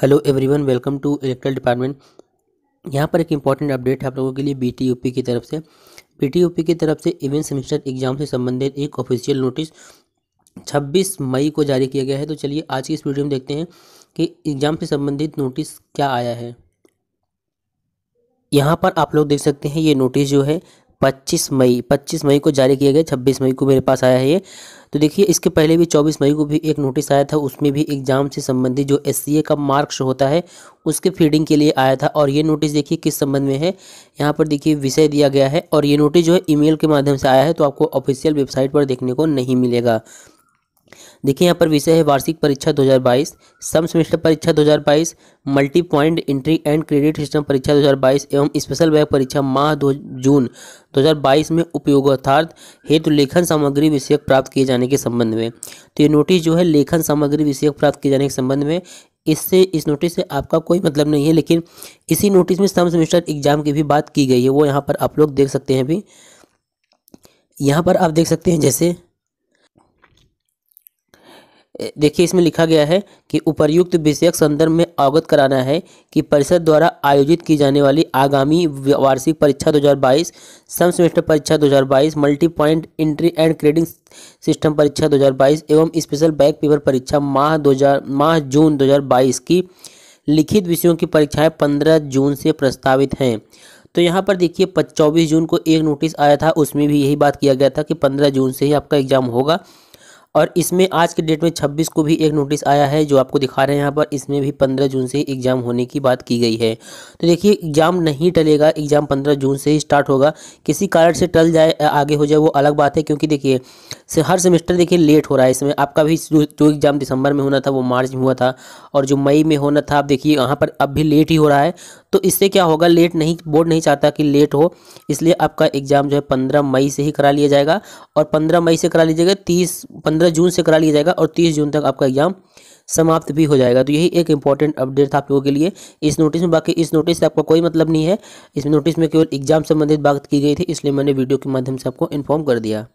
hello everyone welcome to electoral department यहाँ पर एक इम्पॉर्टेंट अपडेट है आप लोगों के लिए बीटीयूपी की तरफ से बीटीयूपी की तरफ से इवेंट सेमेस्टर एग्जाम से संबंधित एक ऑफिशियल नोटिस 26 मई को जारी किया गया है तो चलिए आज की इस वीडियो में देखते हैं कि एग्ज़ाम से संबंधित नोटिस क्या आया है यहाँ पर आप लोग देख सकते हैं ये नोटिस जो है 25 मई 25 मई को जारी किया गया 26 मई को मेरे पास आया है ये तो देखिए इसके पहले भी 24 मई को भी एक नोटिस आया था उसमें भी एग्ज़ाम से संबंधित जो एस का मार्क्स होता है उसके फीडिंग के लिए आया था और ये नोटिस देखिए किस संबंध में है यहाँ पर देखिए विषय दिया गया है और ये नोटिस जो है ईमेल के माध्यम से आया है तो आपको ऑफिशियल वेबसाइट पर देखने को नहीं मिलेगा देखिए यहाँ पर विषय है वार्षिक परीक्षा 2022 सम सेमेस्टर परीक्षा 2022 multi point entry and credit system परीक्षा 2022 एवं स्पेशल बैग परीक्षा माह दो जून 2022 में उपयोग अर्थात हेतु तो लेखन सामग्री विषयक प्राप्त किए जाने के संबंध में तो ये नोटिस जो है लेखन सामग्री विषयक प्राप्त किए जाने के संबंध में इससे इस नोटिस से आपका कोई मतलब नहीं है लेकिन इसी नोटिस में सम सेमेस्टर एग्जाम की भी बात की गई है वो यहाँ पर आप लोग देख सकते हैं अभी यहाँ पर आप देख सकते हैं जैसे देखिए इसमें लिखा गया है कि उपर्युक्त विषयक संदर्भ में अवगत कराना है कि परिषद द्वारा आयोजित की जाने वाली आगामी वार्षिक परीक्षा 2022 सम सेमेस्टर परीक्षा 2022 multi point entry and credit system परीक्षा 2022 एवं स्पेशल बैक पेपर परीक्षा माह 2000 माह जून 2022 की लिखित विषयों की परीक्षाएँ पंद्रह जून से प्रस्तावित हैं तो यहाँ पर देखिए चौबीस जून को एक नोटिस आया था उसमें भी यही बात किया गया था कि पंद्रह जून से ही आपका एग्जाम होगा और इसमें आज के डेट में 26 को भी एक नोटिस आया है जो आपको दिखा रहे हैं यहाँ पर इसमें भी 15 जून से एग्ज़ाम होने की बात की गई है तो देखिए एग्ज़ाम नहीं टलेगा एग्ज़ाम 15 जून से ही स्टार्ट होगा किसी कारण से टल जाए आगे हो जाए वो अलग बात है क्योंकि देखिए से हर सेमेस्टर देखिए लेट हो रहा है इसमें आपका भी जो एग्ज़ाम दिसंबर में होना था वो मार्च में हुआ था और जो मई में होना था आप देखिए यहाँ पर अब भी लेट ही हो रहा है तो इससे क्या होगा लेट नहीं बोर्ड नहीं चाहता कि लेट हो इसलिए आपका एग्ज़ाम जो है पंद्रह मई से ही करा लिया जाएगा और पंद्रह मई से करा लीजिएगा तीस पंद्रह पंद्रह जून से करा लिया जाएगा और तीस जून तक आपका एग्जाम समाप्त भी हो जाएगा तो यही एक इंपॉर्टेंट अपडेट था आप लोगों के लिए इस नोटिस में बाकी इस नोटिस से आपका कोई मतलब नहीं है इस नोटिस में केवल एग्जाम संबंधित बात की गई थी इसलिए मैंने वीडियो के माध्यम से आपको इन्फॉर्म कर दिया